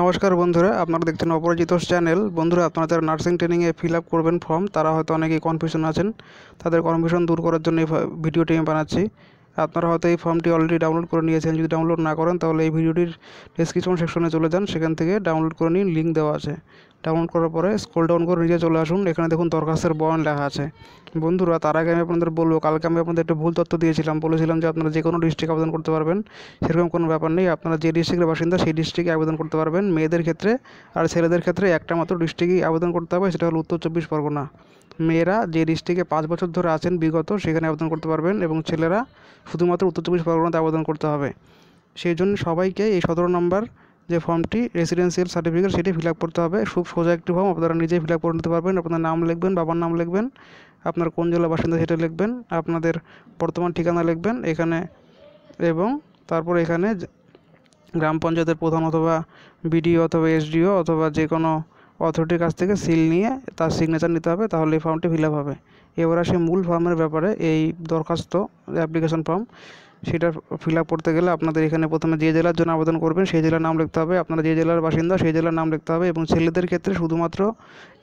নমস্কার বন্ধুরা আপনারা দেখছেন অপরাজিত চ্যানেল বন্ধুরা আপনারা যারা নার্সিং ট্রেনিংয়ে ফিল আপ করবেন ফর্ম তারা হয়তো অনেকেই কনফিউশন আছেন তাদের কনফিউশন দূর করার জন্য এই ভিডিওটি আমি বানাচ্ছি আপনারা হয়তো এই ফর্মটি অলরেডি ডাউনলোড করে নিয়েছেন যদি ডাউনলোড না করেন তাহলে এই ভিডিওটির ডেসক্রিপশন সেকশনে চলে যান সেখান থেকে ডাউনলোড করে নিন লিঙ্ক দেওয়া আছে ডাউন করার পরে স্কোল ডাউন করে নিজে চলে আসুন এখানে দেখুন দরখাস্তের বয়ন লেখা আছে বন্ধুরা তার আগে আমি আপনাদের বলবো কালকে আমি আপনাদের একটা ভুল তথ্য দিয়েছিলাম বলেছিলাম যে আপনারা যে কোনো ডিস্ট্রিক্ট আবেদন করতে পারবেন সেরকম কোনো ব্যাপার নেই আপনারা যে ডিস্ট্রিক্টের বাসিন্দা সেই ডিস্ট্রিক্টে আবেদন করতে পারবেন মেয়েদের ক্ষেত্রে আর ছেলেদের ক্ষেত্রে একটা মাত্র ডিস্ট্রিক্টেই আবেদন করতে হবে সেটা হলো উত্তর চব্বিশ পরগনা মেয়েরা যে ডিস্ট্রিক্টে পাঁচ বছর ধরে আছেন বিগত সেখানে আবেদন করতে পারবেন এবং ছেলেরা শুধুমাত্র উত্তর চব্বিশ পরগনাতে আবেদন করতে হবে সেই জন্য সবাইকে এই সতেরো নম্বর যে ফর্মটি রেসিডেন্সিয়াল সার্টিফিকেট সেটি ফিল করতে হবে খুব সোজা একটি ফর্ম আপনারা নিজেই ফিল করে নিতে পারবেন আপনার নাম লিখবেন বাবার নাম লিখবেন আপনার কোন জেলা বাসিন্দা সেটা লিখবেন আপনাদের বর্তমান ঠিকানা লিখবেন এখানে এবং তারপর এখানে গ্রাম পঞ্চায়েতের প্রধান অথবা বিডিও অথবা এসডিও অথবা যে কোনো অথরিটির কাছ থেকে সিল নিয়ে তার সিগনেচার নিতে হবে তাহলে এই ফর্মটি ফিল হবে এবার আসে মূল ফর্মের ব্যাপারে এই দরখাস্ত অ্যাপ্লিকেশন ফর্ম সেটা ফিল আপ করতে গেলে আপনাদের এখানে প্রথমে যে জেলার জন্য আবেদন করবেন সেই জেলার নাম লিখতে হবে আপনারা যে জেলার বাসিন্দা সেই জেলার নাম লিখতে হবে এবং ছেলেদের ক্ষেত্রে শুধুমাত্র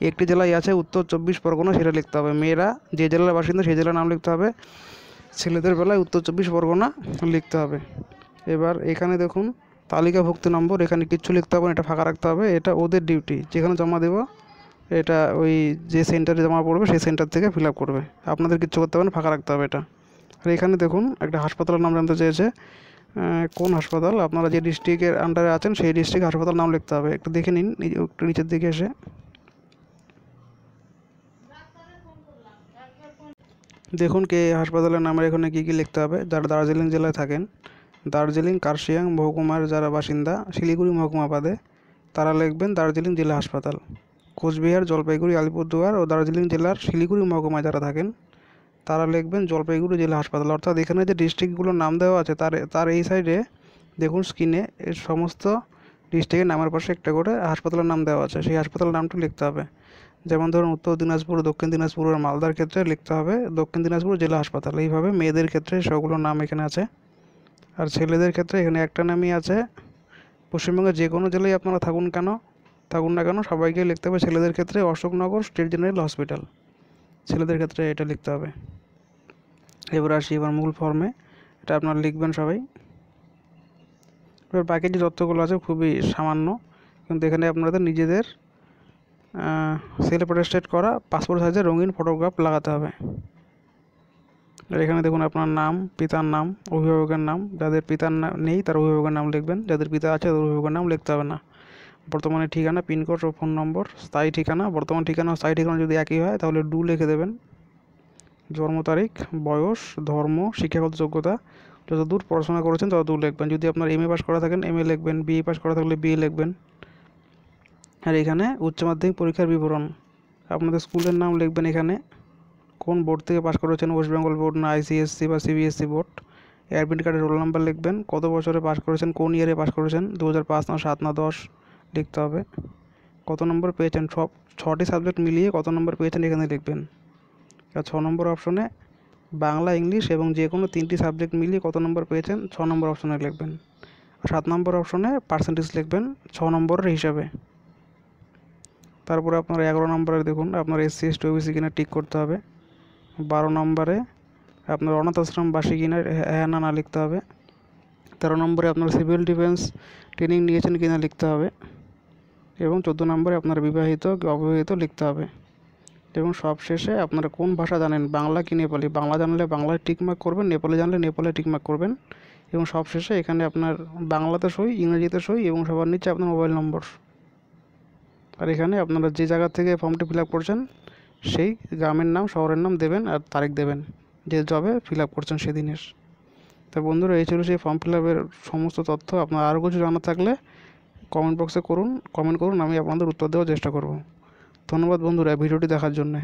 একটি জেলায় আছে উত্তর চব্বিশ পরগনা সেটা লিখতে হবে মেয়েরা যে জেলার বাসিন্দা সেই জেলার নাম লিখতে হবে ছেলেদের বেলায় উত্তর চব্বিশ পরগনা লিখতে হবে এবার এখানে দেখুন তালিকাভুক্ত নম্বর এখানে কিচ্ছু লিখতে হবে এটা ফাঁকা রাখতে হবে এটা ওদের ডিউটি যেখানে জমা দেবো এটা ওই যে সেন্টারে জমা পড়বে সেই সেন্টার থেকে ফিল আপ করবে আপনাদের কিচ্ছু করতে হবে না ফাঁকা রাখতে হবে এটা আর এখানে দেখুন একটা হাসপাতালের নাম জানতে চেয়েছে কোন হাসপাতাল আপনারা যে ডিস্ট্রিক্টের আন্ডারে আছেন সেই ডিস্ট্রিক্ট হাসপাতাল নাম লিখতে হবে একটু দেখে নিন একটু নিচের দিকে এসে দেখুন কে হাসপাতালের নামের এখানে কী কী লিখতে হবে যারা দার্জিলিং জেলায় থাকেন দার্জিলিং কার্শিয়াং মহকুমার যারা বাসিন্দা শিলিগুড়ি মহকুমা বাদে তারা লিখবেন দার্জিলিং জেলা হাসপাতাল কোচবিহার জলপাইগুড়ি আলিপুরদুয়ার ও দার্জিলিং জেলার শিলিগুড়ি মহকুমায় যারা থাকেন তারা লিখবেন জলপাইগুড়ি জেলা হাসপাতাল অর্থাৎ এখানে যে ডিস্ট্রিক্টগুলোর নাম দেওয়া আছে তার তার এই সাইডে দেখুন স্ক্রিনে এর সমস্ত ডিস্ট্রিক্টের নামের পাশে একটা করে হাসপাতালের নাম দেওয়া আছে সেই হাসপাতালের নামটা লিখতে হবে যেমন ধরুন উত্তর দিনাজপুর দক্ষিণ দিনাজপুর আর মালদার ক্ষেত্রে লিখতে হবে দক্ষিণ দিনাজপুর জেলা হাসপাতাল এইভাবে মেয়েদের ক্ষেত্রে সবগুলোর নাম এখানে আছে আর ছেলেদের ক্ষেত্রে এখানে একটা নামই আছে পশ্চিমবঙ্গের যে কোনো জেলায় আপনারা থাকুন কেন থাকুন না কেন সবাইকে লিখতে হবে ছেলেদের ক্ষেত্রে অশোকনগর স্টেট জেনারেল হসপিটাল ছেলেদের ক্ষেত্রে এটা লিখতে হবে এবার আসি এবার মূল ফর্মে এটা আপনারা লিখবেন সবাই এবার বাকি যে তথ্যগুলো আছে খুবই সামান্য কিন্তু এখানে আপনাদের নিজেদের সেলফ স্টেট করা পাসপোর্ট সাইজে রঙিন ফটোগ্রাফ লাগাতে হবে এখানে দেখুন আপনার নাম পিতার নাম অভিভাবকের নাম যাদের পিতার নাম নেই তার অভিভাবকের নাম লিখবেন যাদের পিতা আছে তাদের অভিভাবকের নাম লিখতে হবে না বর্তমানে ঠিকানা পিনকোড ও ফোন নম্বর স্থায়ী ঠিকানা বর্তমান ঠিকানা স্থায়ী ঠিকানা যদি একই হয় তাহলে ডু লিখে দেবেন জন্ম তারিখ বয়স ধর্ম শিক্ষাগত যোগ্যতা যতদূর পড়াশোনা করেছেন ততদূর লিখবেন যদি আপনার এম এ পাস করা থাকেন এম এ লিখবেন বিএ পাস করা থাকলে বিএ লিখবেন আর এখানে উচ্চ মাধ্যমিক পরীক্ষার বিবরণ আপনাদের স্কুলের নাম লিখবেন এখানে কোন বোর্ড থেকে পাস করেছেন ওয়েস্ট বেঙ্গল বোর্ড না আইসিএসসি বা সিবিএসসি e বোর্ড অ্যাডমিট কার্ডের রোল নাম্বার লিখবেন কত বছরে পাস করেছেন কোন ইয়ারে পাস করেছেন দু হাজার পাঁচ না সাত না দশ লিখতে হবে কত নম্বর পেয়েছেন সব ছটি সাবজেক্ট মিলিয়ে কত নম্বর পেয়েছেন এখানে লিখবেন ছ নম্বর অপশনে বাংলা ইংলিশ এবং যে কোনো তিনটি সাবজেক্ট মিলিয়ে কত নম্বর পেয়েছেন ছ নম্বর অপশনে লিখবেন সাত নম্বর অপশনে পার্সেন্টেজ লিখবেন ছ নম্বরের হিসাবে তারপরে আপনার এগারো নম্বরে দেখুন আপনার এসসি এসটি ওবিসি কিনা টিক করতে হবে বারো নম্বরে আপনার অনাথ আশ্রম বাসি কিনা হ্যাঁ, হ্যাঁ না না লিখতে হবে তেরো নম্বরে আপনার সিভিল ডিফেন্স ট্রেনিং নিয়েছেন কিনা লিখতে হবে এবং চোদ্দো নম্বরে আপনার বিবাহিত অবিবাহিত লিখতে হবে এবং সবশেষে আপনারা কোন ভাষা জানেন বাংলা কি নেপালি বাংলা জানলে বাংলায় টিকমার্ক করবেন নেপালি জানলে নেপালে টিকমার্ক করবেন এবং সবশেষে এখানে আপনার বাংলাতে সই ইংরেজিতে সই এবং সবার নিচে আপনার মোবাইল নম্বর আর এখানে আপনারা যে জায়গা থেকে ফর্মটি ফিল আপ করছেন সেই গ্রামের নাম শহরের নাম দেবেন আর তারিখ দেবেন যে জবে ফিল আপ করছেন সেদিনের তা বন্ধুরা এই ছিল সেই ফর্ম ফিল আপের সমস্ত তথ্য আপনার আরও কিছু জানা থাকলে কমেন্ট বক্সে করুন কমেন্ট করুন আমি আপনাদের উত্তর দেওয়ার চেষ্টা করব ধন্যবাদ বন্ধুরা ভিডিওটি দেখার জন্যে